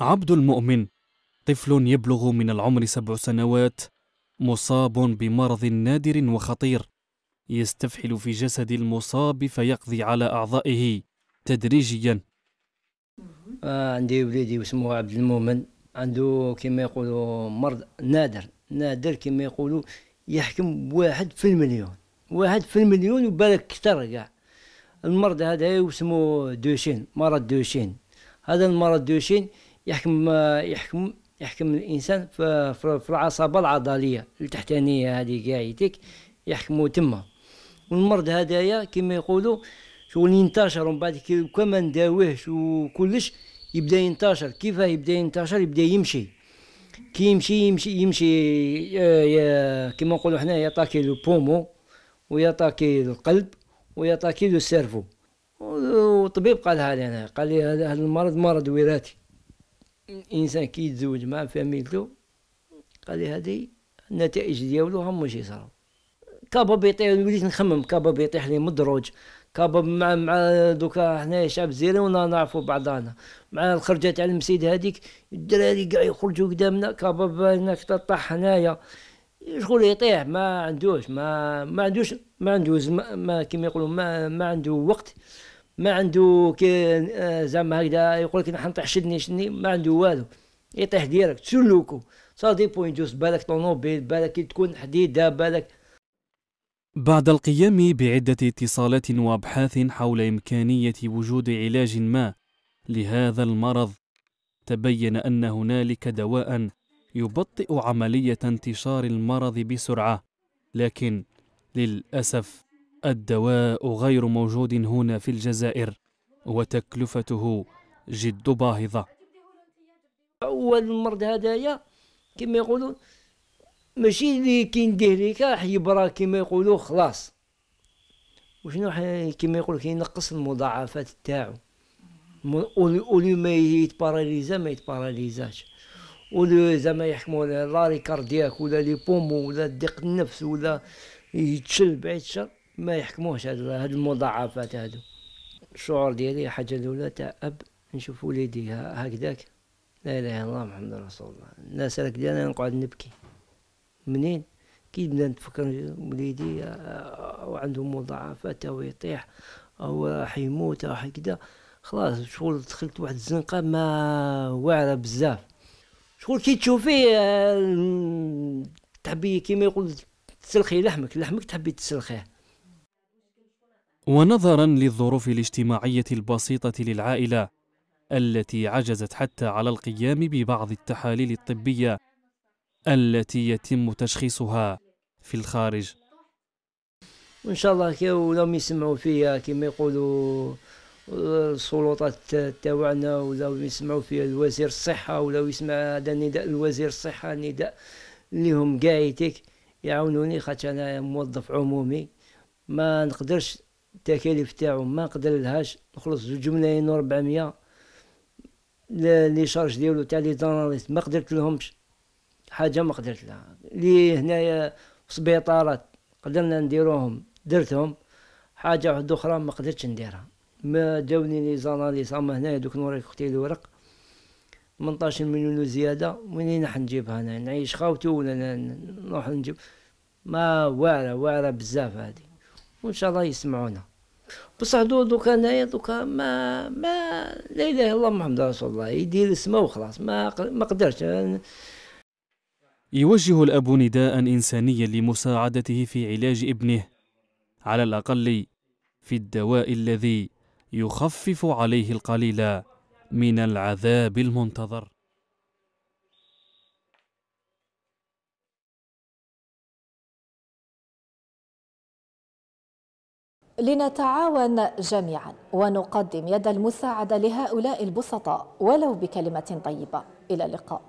عبد المؤمن طفل يبلغ من العمر سبع سنوات مصاب بمرض نادر وخطير يستفحل في جسد المصاب فيقضي على أعضائه تدريجيا آه عندي وليدي اسمه عبد المؤمن عنده كما يقولوا مرض نادر نادر كما يقولوا يحكم واحد في المليون واحد في المليون وبالك كثر كاع المرض هذا اسمه دوشين مرض دوشين هذا المرض دوشين يحكم يحكم يحكم الانسان في العصابه العضليه التحتانيه هذه قايتك يحكموا تما والمرض هذايا كما يقولوا شغل ينتشر ومن بعد كما نداويهش وكلش يبدا ينتشر كيفاه يبدا ينتشر يبدا يمشي كي يمشي يمشي يمشي آه، كما نقولوا حنا يطاكي لو بومو ويطاكي القلب ويطاكي لو سيرفو وطبيب قالها لي قال لي هذا المرض مرض وراثي الانسان كي يتزوج مع فاميلتو قال لي هادي النتائج ديالو هم واش يصراو كابا بيطيح وليت نخمم كابا بيطيح لي مدروج كابا مع مع دوكا حنايا شعب زيري ونا نعرفو بعضانا مع الخرجه تاع المسيد هذيك الدراري كاع يخرجوا قدامنا كابا هناك طاح هنايا شغل يطيح ما عندوش ما ما عندوش ما عندوش ما, ما كيما يقولوا ما, ما عنده وقت ما عنده كي آه، زعما هكذا يقول لك نحن نطيح شدني شدني ما عنده والو يطيح ديرك تسلوكو سا بوين يجوز بالك طونوبيل بالك تكون حديده بالك بعد القيام بعدة اتصالات وأبحاث حول إمكانية وجود علاج ما لهذا المرض تبين أن هنالك دواء يبطئ عملية انتشار المرض بسرعة لكن للأسف الدواء غير موجود هنا في الجزائر وتكلفته جد باهظة أول مرض هدايا كما يقولون ماشي اللي كاين ديريكا حيبرا كما يقولوا خلاص وشنو كما يقولوا كينقص المضاعفات تاعو ولي ما يتباراليزا ما يتباراليزاش ولي زعما يحكموا لاري كاردياك ولا لي بومو ولا ضيق النفس ولا يتشل بعيد الشر ما يحكموش هاد هاد المضاعفات هادو الشعور ديالي حاجة الأولى تاع أب نشوف وليدي هكذاك لا إله إلا الله محمد رسول الله الناس راك أنا نقعد نبكي منين كي بدا نتفكر وليدي آه، آه، وعنده عنده مضاعفات أو يطيح أو راح يموت أو هكذا خلاص شغل دخلت واحد الزنقة ما واعرة بزاف شغل كي تشوفيه آه، تحبي كيما يقول تسلخي لحمك لحمك تحبي تسلخيه ونظرا للظروف الاجتماعيه البسيطه للعائله التي عجزت حتى على القيام ببعض التحاليل الطبيه التي يتم تشخيصها في الخارج وان شاء الله كي ولم يسمعوا فيا كما يقولوا السلطات تاعنا ولو يسمعوا فيها الوزير الصحه ولو يسمع هذا نداء الوزير الصحه نداء لهم قايتك يعاونوني خاطر انا موظف عمومي ما نقدرش التكاليف تاعو ما قدرلهاش نخلص زوج ملايين وربعمية لي شارج ديالو تاع لي زاناليست ما قدرتلهمش حاجه ما قدرت لها لي هنايا سبيطارات قدرنا نديروهم درتهم حاجه واحده اخرى ما قدرتش نديرها ما جاوني لي زاناليست اما هنايا دوك نوريك اختي الورق 18 مليون وزياده وين راح نجيبها انا نعيش خاوتي ولا نروح نجيب ما واعره واعره بزاف هذه وان شاء الله يسمعونا بصح دو دوكا انايا دوكا ما ما لا اله الا الله محمد رسول الله يدير اسمه وخلاص ما ما قدرش يوجه الاب نداء انسانيا لمساعدته في علاج ابنه على الاقل في الدواء الذي يخفف عليه القليل من العذاب المنتظر لنتعاون جميعا ونقدم يد المساعدة لهؤلاء البسطاء ولو بكلمة طيبة إلى اللقاء